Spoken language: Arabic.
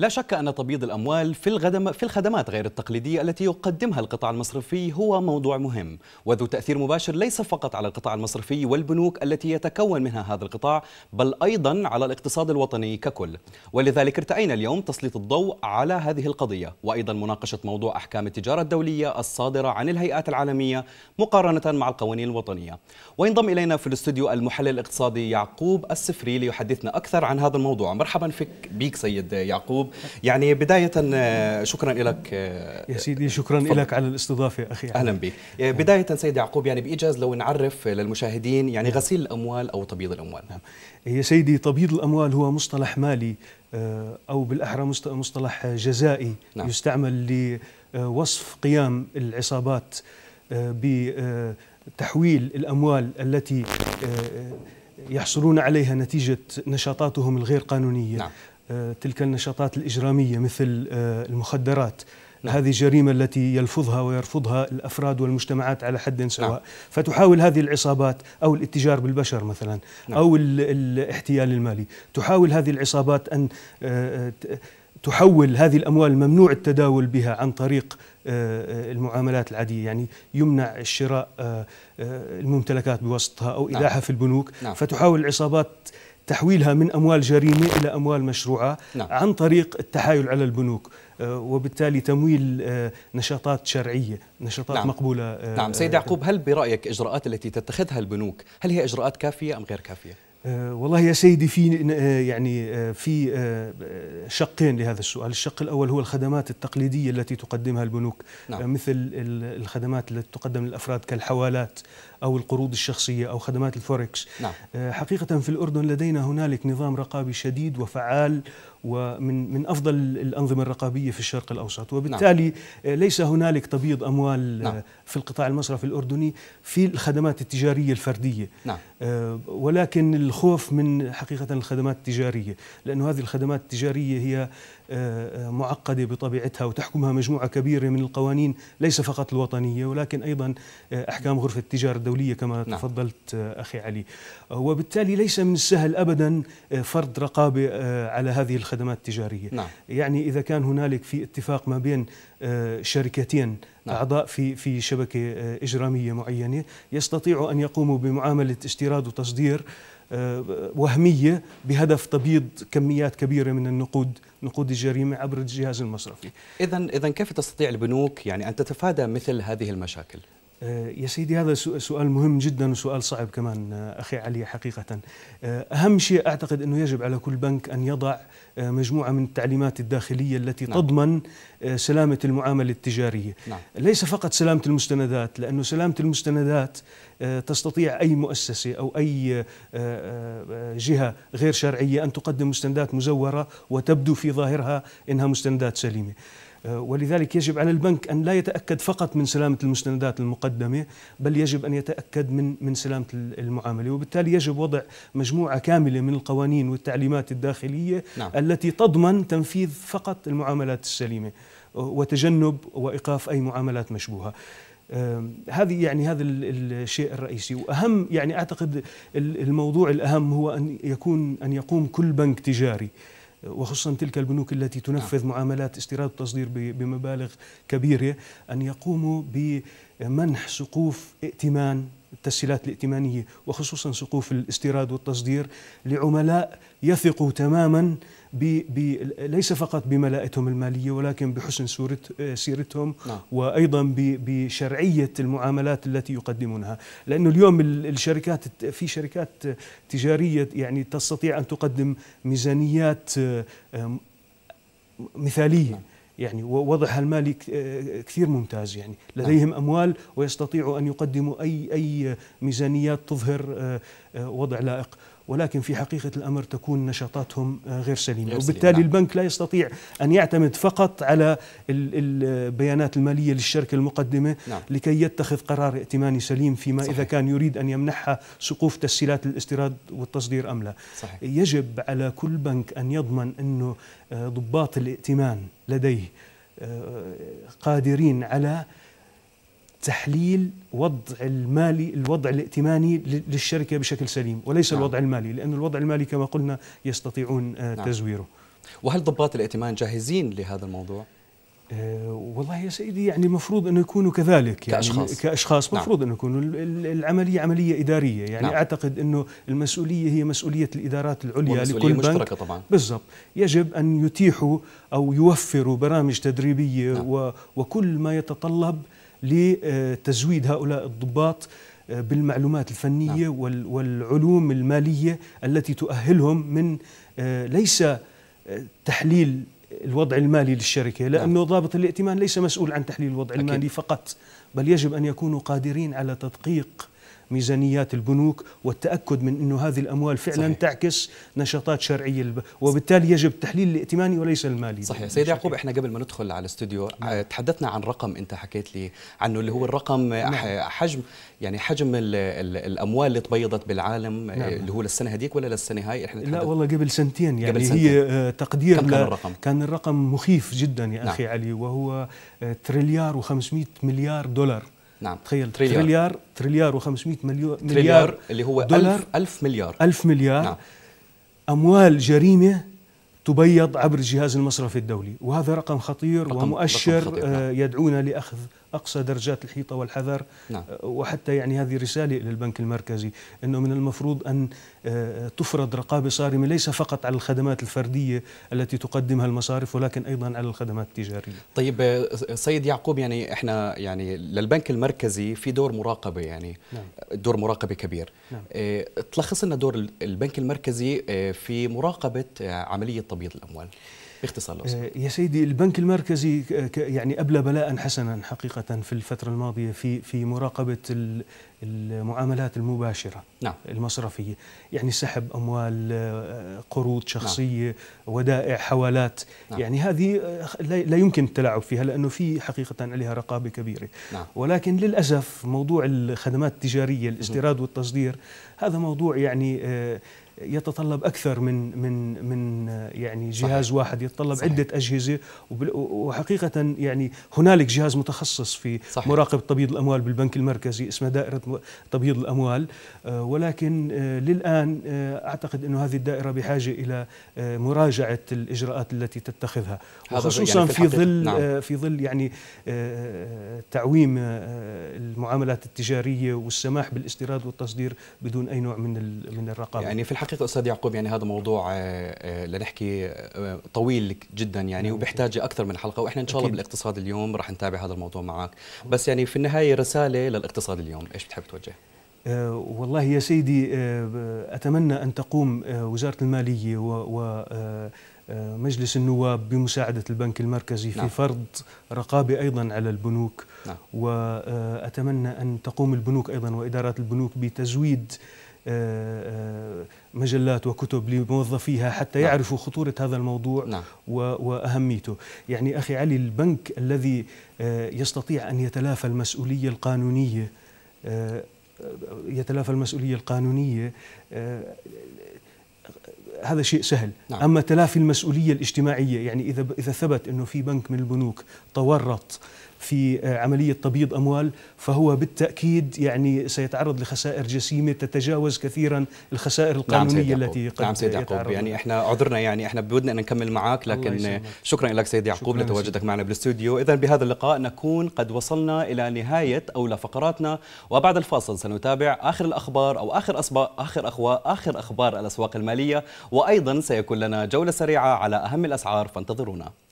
لا شك أن تبييض الأموال في, الغدم في الخدمات غير التقليدية التي يقدمها القطاع المصرفي هو موضوع مهم وذو تأثير مباشر ليس فقط على القطاع المصرفي والبنوك التي يتكون منها هذا القطاع بل أيضا على الاقتصاد الوطني ككل ولذلك ارتأينا اليوم تسليط الضوء على هذه القضية وأيضا مناقشة موضوع أحكام التجارة الدولية الصادرة عن الهيئات العالمية مقارنة مع القوانين الوطنية وينضم إلينا في الاستوديو المحلل الاقتصادي يعقوب السفري ليحدثنا أكثر عن هذا الموضوع مرحبا فيك بيك سيد يعقوب يعني بداية آه، شكرا لك آه، يا سيدي شكرا فضل. لك على الاستضافة أخي أهلا بك آه، بداية سيد يعقوب يعني بإيجاز لو نعرف للمشاهدين يعني غسيل الأموال أو تبييض الأموال نعم. يا سيدي تبييض الأموال هو مصطلح مالي أو بالأحرى مصطلح جزائي نعم. يستعمل لوصف قيام العصابات بتحويل الأموال التي يحصلون عليها نتيجة نشاطاتهم الغير قانونية نعم. آه، تلك النشاطات الإجرامية مثل آه، المخدرات نعم. هذه الجريمة التي يلفظها ويرفضها الأفراد والمجتمعات على حد سواء نعم. فتحاول هذه العصابات أو الاتجار بالبشر مثلا نعم. أو الاحتيال المالي تحاول هذه العصابات أن آه، تحول هذه الأموال الممنوع التداول بها عن طريق المعاملات العادية يعني يمنع الشراء الممتلكات بواسطها أو إلحاف نعم. البنوك نعم. فتحاول العصابات تحويلها من اموال جريمه الى اموال مشروعه نعم. عن طريق التحايل على البنوك آه، وبالتالي تمويل آه، نشاطات شرعيه نشاطات نعم. مقبوله نعم آه، سيد يعقوب هل برايك الاجراءات التي تتخذها البنوك هل هي اجراءات كافيه ام غير كافيه آه، والله يا سيدي في آه، يعني آه، في شقين لهذا السؤال، الشق الاول هو الخدمات التقليديه التي تقدمها البنوك نعم. مثل الخدمات التي تقدم للافراد كالحوالات او القروض الشخصيه او خدمات الفوركس. نعم. حقيقه في الاردن لدينا هنالك نظام رقابي شديد وفعال ومن من افضل الانظمه الرقابيه في الشرق الاوسط، نعم. وبالتالي نعم. ليس هنالك تبييض اموال نعم. في القطاع المصرفي الاردني في الخدمات التجاريه الفرديه. نعم. ولكن الخوف من حقيقة الخدمات التجارية لأن هذه الخدمات التجارية هي آه، آه، معقدة بطبيعتها وتحكمها مجموعة كبيرة من القوانين ليس فقط الوطنية ولكن أيضا آه، أحكام غرفة التجارة الدولية كما نعم. تفضلت أخي علي وبالتالي ليس من السهل أبدا فرض رقابة على هذه الخدمات التجارية نعم. يعني إذا كان هنالك في اتفاق ما بين شركتين نعم. أعضاء في في شبكة إجرامية معينة يستطيعوا أن يقوموا بمعاملة استيراد وتصدير آه، وهميه بهدف تبييض كميات كبيره من النقود نقود الجريمه عبر الجهاز المصرفي. اذا اذا كيف تستطيع البنوك يعني ان تتفادى مثل هذه المشاكل؟ آه، يا سيدي هذا سؤال مهم جدا وسؤال صعب كمان آه، اخي علي حقيقه آه، اهم شيء اعتقد انه يجب على كل بنك ان يضع مجموعه من التعليمات الداخليه التي نعم. تضمن سلامه المعامله التجاريه نعم. ليس فقط سلامه المستندات لانه سلامه المستندات تستطيع اي مؤسسه او اي جهه غير شرعيه ان تقدم مستندات مزوره وتبدو في ظاهرها انها مستندات سليمه ولذلك يجب على البنك ان لا يتاكد فقط من سلامه المستندات المقدمه بل يجب ان يتاكد من من سلامه المعامله وبالتالي يجب وضع مجموعه كامله من القوانين والتعليمات الداخليه نعم. التي تضمن تنفيذ فقط المعاملات السليمه وتجنب وايقاف اي معاملات مشبوهه هذه يعني هذا الشيء الرئيسي واهم يعني اعتقد الموضوع الاهم هو ان يكون ان يقوم كل بنك تجاري وخصوصا تلك البنوك التي تنفذ نعم. معاملات استيراد وتصدير بمبالغ كبيرة أن يقوموا بمنح سقوف ائتمان التسهيلات الائتمانية وخصوصا سقوف الاستيراد والتصدير لعملاء يثقوا تماما ب... ب... ليس فقط بملائتهم المالية ولكن بحسن سيرتهم نعم. وأيضا بشرعية المعاملات التي يقدمونها لأنه اليوم الشركات في شركات تجارية يعني تستطيع أن تقدم ميزانيات مثالية نعم. يعني ووضعها المالي آه، كثير ممتاز يعني لديهم نعم. أموال ويستطيعوا أن يقدموا أي أي ميزانيات تظهر آه، آه، وضع لائق ولكن في حقيقة الأمر تكون نشاطاتهم آه، غير سليمة وبالتالي البنك لا يستطيع أن يعتمد فقط على البيانات المالية للشركة المقدمة نعم. لكي يتخذ قرار ائتماني سليم فيما إذا كان يريد أن يمنحها سقوف تسهيلات الاستيراد والتصدير أم لا صحيح. يجب على كل بنك أن يضمن أنه آه، ضباط الائتمان لديه آه، قادرين على تحليل وضع المالي الوضع الائتماني للشركه بشكل سليم وليس نعم. الوضع المالي لأن الوضع المالي كما قلنا يستطيعون آه، نعم. تزويره وهل ضباط الائتمان جاهزين لهذا الموضوع؟ أه والله يا سيدي يعني المفروض انه يكونوا كذلك يعني كاشخاص كاشخاص المفروض نعم. انه يكونوا العمليه عمليه اداريه يعني نعم. اعتقد انه المسؤوليه هي مسؤوليه الادارات العليا لكل بنك طبعا بالضبط يجب ان يتيحوا او يوفروا برامج تدريبيه نعم. وكل ما يتطلب لتزويد هؤلاء الضباط آه، بالمعلومات الفنيه نعم. والعلوم الماليه التي تؤهلهم من آه، ليس آه، تحليل الوضع المالي للشركه نعم. لانه نعم. ضابط الائتمان ليس مسؤول عن تحليل الوضع أكيد. المالي فقط بل يجب ان يكونوا قادرين على تدقيق ميزانيات البنوك والتاكد من انه هذه الاموال فعلا صحيح. تعكس نشاطات شرعيه الب... وبالتالي يجب التحليل الائتماني وليس المالي صحيح سيد يعقوب احنا قبل ما ندخل على الاستوديو نعم. آه، تحدثنا عن رقم انت حكيت لي عنه اللي هو الرقم نعم. حجم يعني حجم الـ الـ الاموال اللي تبيضت بالعالم آه، نعم. اللي هو للسنه هذيك ولا للسنه هاي احنا لا والله قبل سنتين يعني قبل سنتين. هي آه، تقدير كم كان الرقم؟ كان الرقم مخيف جدا يا نعم. اخي علي وهو تريليار و500 مليار دولار نعم تخيل تريليار تريليار, تريليار و500 مليار مليار اللي هو دولار 1000 مليار 1000 مليار نعم. اموال جريمه تبيض عبر الجهاز المصرفي الدولي وهذا رقم خطير رقم ومؤشر رقم خطير. نعم. آه، يدعونا لاخذ اقصى درجات الحيطه والحذر نعم. أه، وحتى يعني هذه رساله الى البنك المركزي انه من المفروض ان أه، تفرض رقابه صارمه ليس فقط على الخدمات الفرديه التي تقدمها المصارف ولكن ايضا على الخدمات التجاريه. طيب أه، سيد يعقوب يعني احنا يعني للبنك المركزي في دور مراقبه يعني نعم. دور مراقبه كبير. نعم. تلخص لنا دور البنك المركزي في مراقبه عمليه تبييض الاموال. باختصار لو آه، يا سيدي البنك المركزي يعني ابلى بلاء حسنا حقيقه في الفتره الماضيه في في مراقبه المعاملات المباشره نعم. المصرفيه يعني سحب اموال آه، قروض نعم. شخصيه نعم. ودائع حوالات نعم. يعني هذه آه، لا يمكن التلاعب فيها لانه في حقيقه عليها رقابه كبيره نعم. ولكن للاسف موضوع الخدمات التجاريه الاستيراد والتصدير هذا موضوع يعني يتطلب اكثر من من من يعني جهاز صحيح. واحد يتطلب صحيح. عده اجهزه وحقيقه يعني هنالك جهاز متخصص في صحيح. مراقبه تبييض الاموال بالبنك المركزي اسمه دائره تبييض الاموال آه، ولكن آه، للان آه، اعتقد انه هذه الدائره بحاجه الى مراجعه الاجراءات التي تتخذها خصوصا يعني في, في ظل نعم. في ظل يعني تعويم المعاملات التجاريه والسماح بالاستيراد والتصدير بدون اي نوع من من الرقابه يعني في الحقيقة حقيقه استاذ يعقوب يعني هذا موضوع آه، آه، لنحكي آه، طويل جدا يعني نعم. وبيحتاج اكثر من حلقه واحنا ان شاء الله بالاقتصاد اليوم راح نتابع هذا الموضوع معك بس يعني في النهايه رساله للاقتصاد اليوم ايش بتحب توجه والله يا سيدي اتمنى ان تقوم وزاره الماليه و مجلس النواب بمساعدة البنك المركزي في نعم. فرض رقابة أيضا على البنوك نعم. وأتمنى أن تقوم البنوك أيضا وإدارات البنوك بتزويد مجلات وكتب لموظفيها حتى نعم. يعرفوا خطورة هذا الموضوع نعم. وأهميته يعني أخي علي البنك الذي آه، يستطيع أن يتلافى المسؤولية القانونية آه، يتلافى المسؤولية القانونية آه، هذا شيء سهل نعم. أما تلافي المسؤولية الاجتماعية يعني إذا إذا ثبت أنه في بنك من البنوك تورط في آه، عملية تبييض أموال فهو بالتأكيد يعني سيتعرض لخسائر جسيمة تتجاوز كثيرا الخسائر نعم القانونية نعم التي قد نعم سيد يعقوب يعني احنا عذرنا يعني احنا بدنا ان نكمل معك لكن شكرا لك سيد يعقوب لتواجدك معنا بالاستوديو اذا بهذا اللقاء نكون قد وصلنا الى نهاية اولى فقراتنا وبعد الفاصل سنتابع اخر الاخبار او اخر أصبع اخر اخوة اخر اخبار الاسواق المالية وايضا سيكون لنا جولة سريعة على اهم الاسعار فانتظرونا